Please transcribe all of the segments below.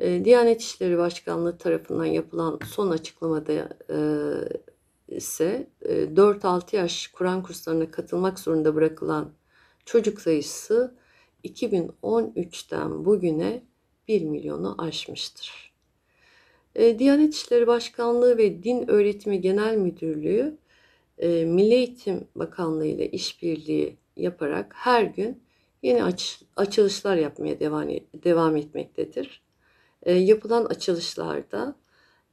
Ee, Diyanet İşleri Başkanlığı tarafından yapılan son açıklamada e, ise 4-6 e, yaş Kur'an kurslarına katılmak zorunda bırakılan çocuk sayısı 2013'ten bugüne 1 milyonu aşmıştır. E, Diyanet İşleri Başkanlığı ve Din Öğretimi Genel Müdürlüğü Milli Eğitim Bakanlığı ile işbirliği yaparak her gün yeni açılışlar yapmaya devam, devam etmektedir. Ee, yapılan açılışlarda,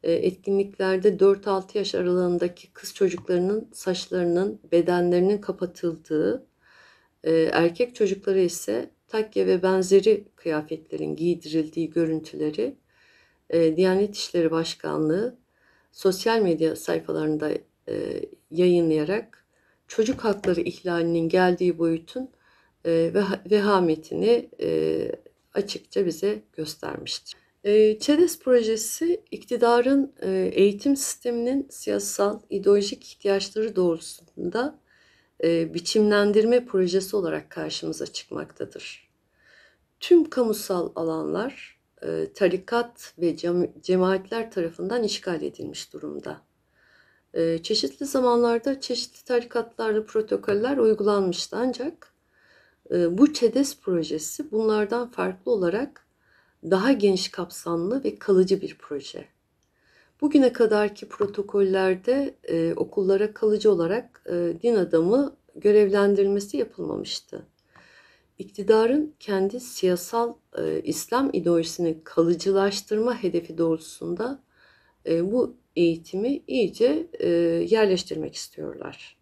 e, etkinliklerde 4-6 yaş aralığındaki kız çocuklarının saçlarının, bedenlerinin kapatıldığı, e, erkek çocukları ise takke ve benzeri kıyafetlerin giydirildiği görüntüleri e, Diyanet İşleri Başkanlığı sosyal medya sayfalarında yayınlayarak çocuk hakları ihlalinin geldiği boyutun e, ve vehametini açıkça bize göstermiştir. Ee, ÇEDES projesi iktidarın e, eğitim sisteminin siyasal, ideolojik ihtiyaçları doğrultusunda e, biçimlendirme projesi olarak karşımıza çıkmaktadır. Tüm kamusal alanlar e, tarikat ve cemaatler tarafından işgal edilmiş durumda. Çeşitli zamanlarda çeşitli tarikatlarla protokoller uygulanmıştı ancak bu ÇEDES projesi bunlardan farklı olarak daha geniş kapsamlı ve kalıcı bir proje. Bugüne kadarki protokollerde e, okullara kalıcı olarak e, din adamı görevlendirilmesi yapılmamıştı. İktidarın kendi siyasal e, İslam ideolojisini kalıcılaştırma hedefi doğrultusunda e, bu eğitimi iyice e, yerleştirmek istiyorlar.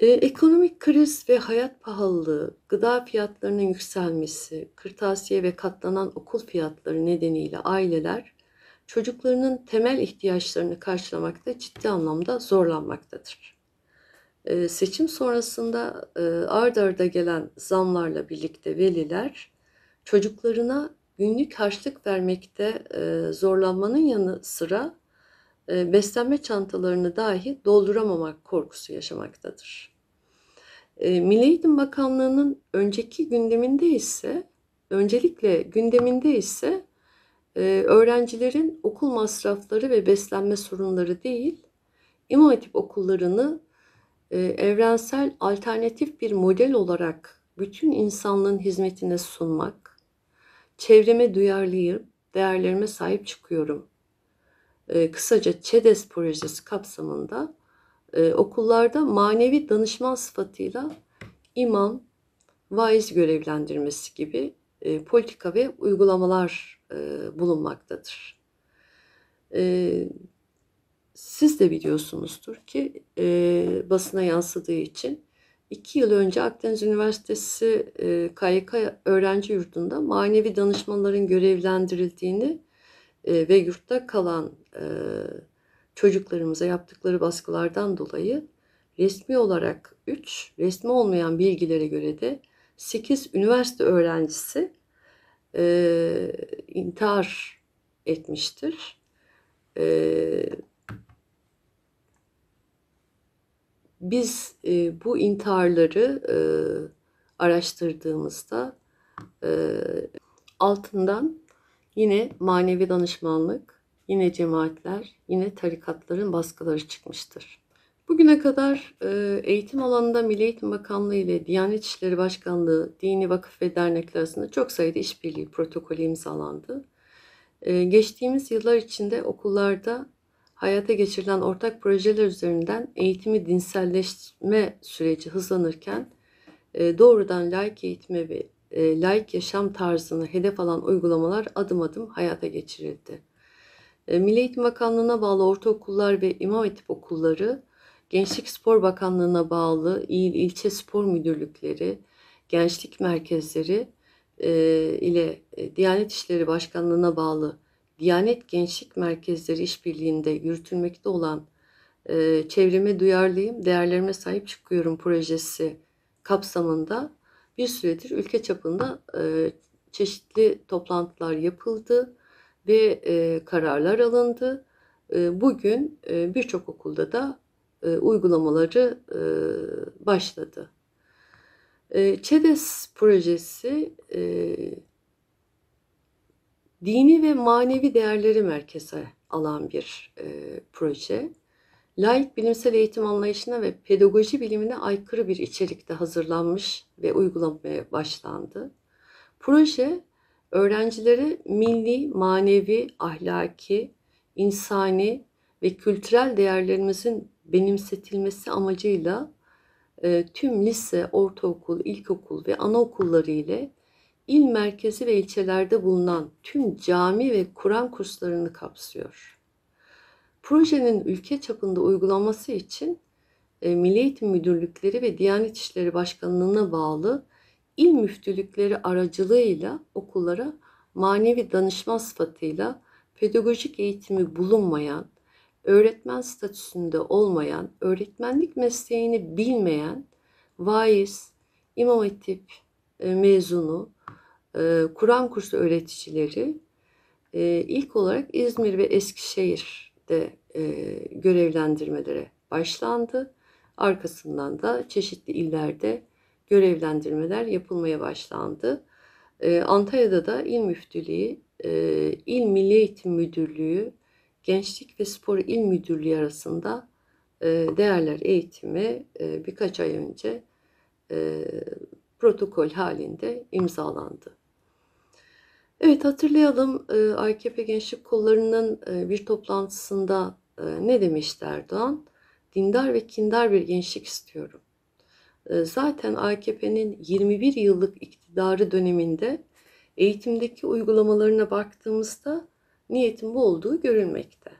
E, ekonomik kriz ve hayat pahalılığı, gıda fiyatlarının yükselmesi, kırtasiye ve katlanan okul fiyatları nedeniyle aileler çocuklarının temel ihtiyaçlarını karşılamakta ciddi anlamda zorlanmaktadır. E, seçim sonrasında e, ard arda gelen zamlarla birlikte veliler çocuklarına günlük harçlık vermekte e, zorlanmanın yanı sıra e, beslenme çantalarını dahi dolduramamak korkusu yaşamaktadır. Ee, Milli Eğitim Bakanlığı'nın önceki gündeminde ise, öncelikle gündeminde ise e, öğrencilerin okul masrafları ve beslenme sorunları değil, imatip okullarını e, evrensel alternatif bir model olarak bütün insanlığın hizmetine sunmak, çevreme duyarlıyım, değerlerime sahip çıkıyorum. E, kısaca ÇEDES projesi kapsamında e, okullarda manevi danışman sıfatıyla imam, vaiz görevlendirmesi gibi e, politika ve uygulamalar e, bulunmaktadır. E, siz de biliyorsunuzdur ki e, basına yansıdığı için iki yıl önce Akdeniz Üniversitesi e, KYK Öğrenci Yurdu'nda manevi danışmanların görevlendirildiğini e, ve yurtta kalan e, çocuklarımıza yaptıkları baskılardan dolayı resmi olarak 3, resmi olmayan bilgilere göre de 8 üniversite öğrencisi e, intihar etmiştir. E, biz e, bu intiharları e, araştırdığımızda e, altından yine manevi danışmanlık, yine cemaatler, yine tarikatların baskıları çıkmıştır. Bugüne kadar e, eğitim alanında Milli Eğitim Bakanlığı ile Diyanet İşleri Başkanlığı, dini vakıf ve dernekler arasında çok sayıda işbirliği protokolü imzalandı. E, geçtiğimiz yıllar içinde okullarda hayata geçirilen ortak projeler üzerinden eğitimi dinselleştirme süreci hızlanırken e, doğrudan laik eğitime ve laik yaşam tarzını hedef alan uygulamalar adım adım hayata geçirildi. E, Milli Eğitim Bakanlığı'na bağlı ortaokullar ve imam hatip okulları, Gençlik Spor Bakanlığı'na bağlı il, ilçe spor müdürlükleri, gençlik merkezleri e, ile e, Diyanet İşleri Başkanlığı'na bağlı Diyanet Gençlik Merkezleri işbirliğinde yürütülmekte olan e, Çevreme Duyarlıyım, Değerlerime Sahip Çıkıyorum projesi kapsamında bir süredir ülke çapında e, çeşitli toplantılar yapıldı ve e, kararlar alındı. E, bugün e, birçok okulda da e, uygulamaları e, başladı. E, ÇEDES projesi e, dini ve manevi değerleri merkeze alan bir e, proje. Laik bilimsel eğitim anlayışına ve pedagoji bilimine aykırı bir içerikte hazırlanmış ve uygulanmaya başlandı. Proje öğrencilere milli, manevi, ahlaki, insani ve kültürel değerlerimizin benimsetilmesi amacıyla e, tüm lise, ortaokul, ilkokul ve anaokulları ile il merkezi ve ilçelerde bulunan tüm cami ve Kur'an kurslarını kapsıyor. Projenin ülke çapında uygulanması için e, Milli Eğitim Müdürlükleri ve Diyanet İşleri Başkanlığı'na bağlı il müftülükleri aracılığıyla okullara manevi danışma sıfatıyla pedagojik eğitimi bulunmayan, öğretmen statüsünde olmayan, öğretmenlik mesleğini bilmeyen vaiz, imam hatip e, mezunu, e, Kur'an kursu öğreticileri e, ilk olarak İzmir ve Eskişehir'de görevlendirmelere başlandı. Arkasından da çeşitli illerde görevlendirmeler yapılmaya başlandı. Ee, Antalya'da da İl Müftülüğü, e, İl Milli Eğitim Müdürlüğü, Gençlik ve Spor İl Müdürlüğü arasında e, değerler eğitimi e, birkaç ay önce e, protokol halinde imzalandı. Evet hatırlayalım AKP Gençlik Kolları'nın bir toplantısında ne demişti Erdoğan? Dindar ve kindar bir gençlik istiyorum. Ee, zaten AKP'nin 21 yıllık iktidarı döneminde eğitimdeki uygulamalarına baktığımızda niyetin bu olduğu görülmekte.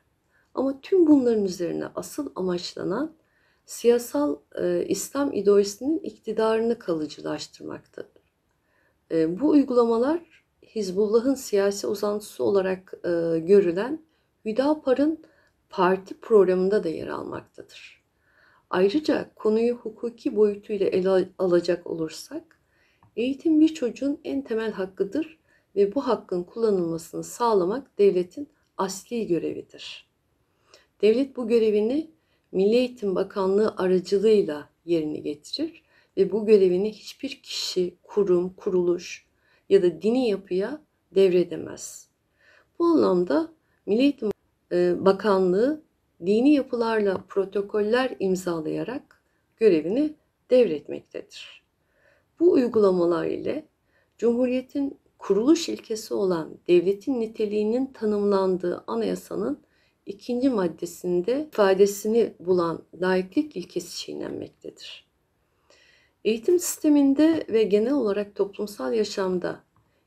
Ama tüm bunların üzerine asıl amaçlanan siyasal e, İslam ideolojisinin iktidarını kalıcılaştırmaktadır. E, bu uygulamalar Hizbullah'ın siyasi uzantısı olarak e, görülen Hüdapar'ın parti programında da yer almaktadır. Ayrıca konuyu hukuki boyutuyla ele alacak olursak, eğitim bir çocuğun en temel hakkıdır ve bu hakkın kullanılmasını sağlamak devletin asli görevidir. Devlet bu görevini Milli Eğitim Bakanlığı aracılığıyla yerine getirir ve bu görevini hiçbir kişi, kurum, kuruluş ya da dini yapıya devredemez. Bu anlamda Milli Eğitim e, Bakanlığı dini yapılarla protokoller imzalayarak görevini devretmektedir. Bu uygulamalar ile Cumhuriyet'in kuruluş ilkesi olan devletin niteliğinin tanımlandığı anayasanın ikinci maddesinde ifadesini bulan laiklik ilkesi çiğnenmektedir. Eğitim sisteminde ve genel olarak toplumsal yaşamda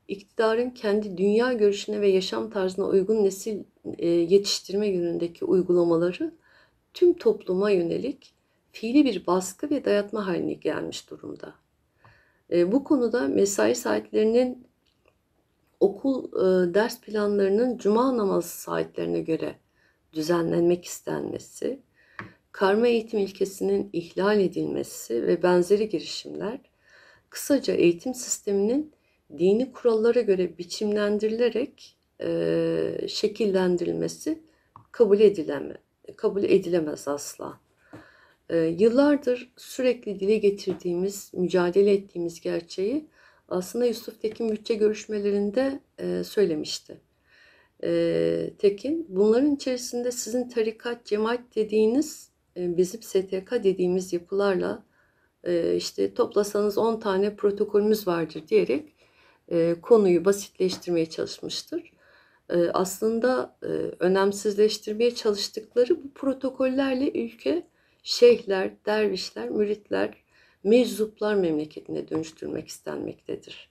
iktidarın kendi dünya görüşüne ve yaşam tarzına uygun nesil e, yetiştirme yönündeki uygulamaları tüm topluma yönelik fiili bir baskı ve dayatma haline gelmiş durumda. E, bu konuda mesai saatlerinin okul e, ders planlarının cuma namazı saatlerine göre düzenlenmek istenmesi, karma eğitim ilkesinin ihlal edilmesi ve benzeri girişimler kısaca eğitim sisteminin dini kurallara göre biçimlendirilerek e, şekillendirilmesi kabul edileme, kabul edilemez asla. E, yıllardır sürekli dile getirdiğimiz, mücadele ettiğimiz gerçeği aslında Yusuf Tekin bütçe görüşmelerinde e, söylemişti. E, Tekin, bunların içerisinde sizin tarikat, cemaat dediğiniz, e, bizim STK dediğimiz yapılarla e, işte toplasanız 10 tane protokolümüz vardır diyerek e, konuyu basitleştirmeye çalışmıştır. Ee, aslında e, önemsizleştirmeye çalıştıkları bu protokollerle ülke şeyhler, dervişler, müritler, meczuplar memleketine dönüştürmek istenmektedir.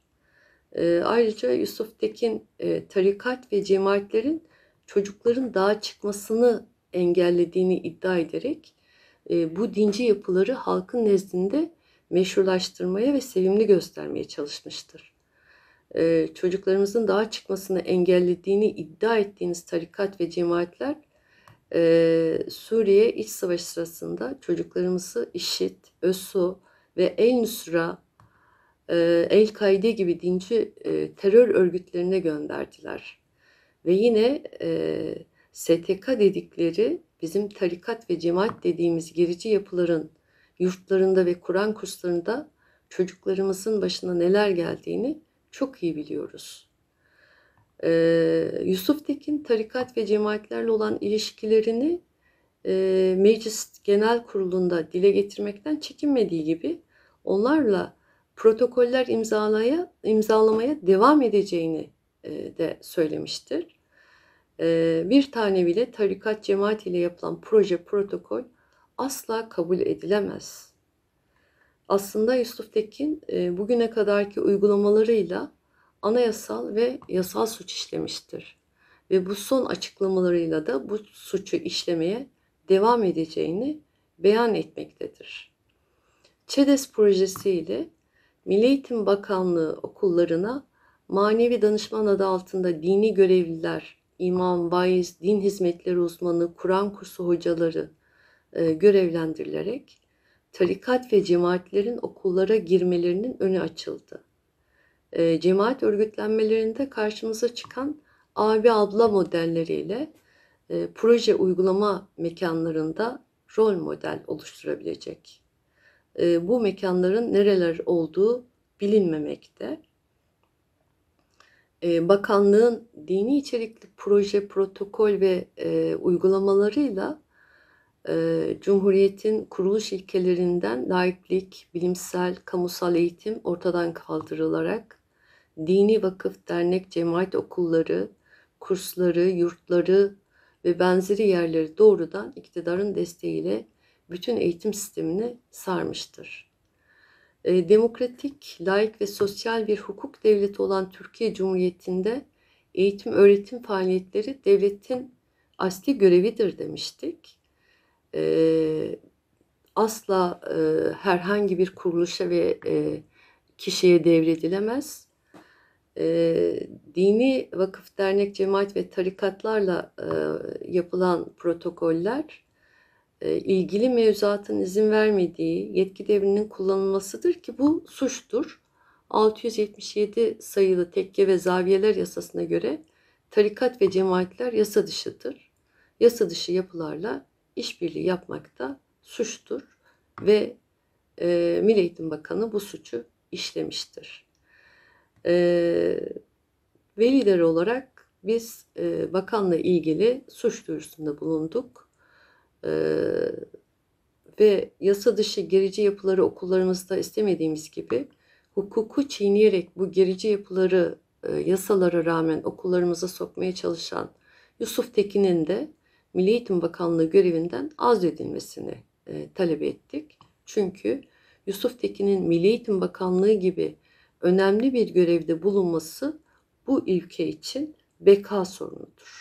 Ee, ayrıca Yusuf Tekin e, tarikat ve cemaatlerin çocukların dağa çıkmasını engellediğini iddia ederek e, bu dinci yapıları halkın nezdinde meşrulaştırmaya ve sevimli göstermeye çalışmıştır. E, çocuklarımızın daha çıkmasını engellediğini iddia ettiğiniz tarikat ve cemaatler e, Suriye iç savaşı sırasında çocuklarımızı IŞİD, ÖSO ve El Nusra, e, El Kaide gibi dinci terör örgütlerine gönderdiler. Ve yine e, STK dedikleri bizim tarikat ve cemaat dediğimiz gerici yapıların yurtlarında ve Kur'an kurslarında çocuklarımızın başına neler geldiğini çok iyi biliyoruz. E, Yusuf Tekin tarikat ve cemaatlerle olan ilişkilerini e, meclis genel kurulunda dile getirmekten çekinmediği gibi onlarla protokoller imzalaya, imzalamaya devam edeceğini e, de söylemiştir. E, bir tane bile tarikat cemaat ile yapılan proje protokol asla kabul edilemez.'' Aslında Yusuf Tekin e, bugüne kadarki uygulamalarıyla anayasal ve yasal suç işlemiştir. Ve bu son açıklamalarıyla da bu suçu işlemeye devam edeceğini beyan etmektedir. ÇEDES projesiyle Milli Eğitim Bakanlığı okullarına manevi danışman adı altında dini görevliler, imam, vaiz, din hizmetleri uzmanı, Kur'an kursu hocaları e, görevlendirilerek tarikat ve cemaatlerin okullara girmelerinin önü açıldı. E, cemaat örgütlenmelerinde karşımıza çıkan abi abla modelleriyle e, proje uygulama mekanlarında rol model oluşturabilecek. E, bu mekanların nereler olduğu bilinmemekte. E, bakanlığın dini içerikli proje, protokol ve e, uygulamalarıyla ee, Cumhuriyet'in kuruluş ilkelerinden laiklik, bilimsel, kamusal eğitim ortadan kaldırılarak dini vakıf, dernek, cemaat okulları, kursları, yurtları ve benzeri yerleri doğrudan iktidarın desteğiyle bütün eğitim sistemini sarmıştır. Ee, demokratik, laik ve sosyal bir hukuk devleti olan Türkiye Cumhuriyeti'nde eğitim öğretim faaliyetleri devletin asli görevidir demiştik e, asla e, herhangi bir kuruluşa ve e, kişiye devredilemez. E, dini vakıf, dernek, cemaat ve tarikatlarla e, yapılan protokoller e, ilgili mevzuatın izin vermediği yetki devrinin kullanılmasıdır ki bu suçtur. 677 sayılı tekke ve zaviyeler yasasına göre tarikat ve cemaatler yasa dışıdır. Yasa dışı yapılarla işbirliği yapmak da suçtur ve e, Milli Eğitim Bakanı bu suçu işlemiştir. E, ve olarak biz e, bakanla ilgili suç duyurusunda bulunduk. E, ve yasa dışı gerici yapıları okullarımızda istemediğimiz gibi hukuku çiğneyerek bu gerici yapıları e, yasalara rağmen okullarımıza sokmaya çalışan Yusuf Tekin'in de Milli Eğitim Bakanlığı görevinden azledilmesini e, talep ettik. Çünkü Yusuf Tekin'in Milli Eğitim Bakanlığı gibi önemli bir görevde bulunması bu ülke için beka sorunudur.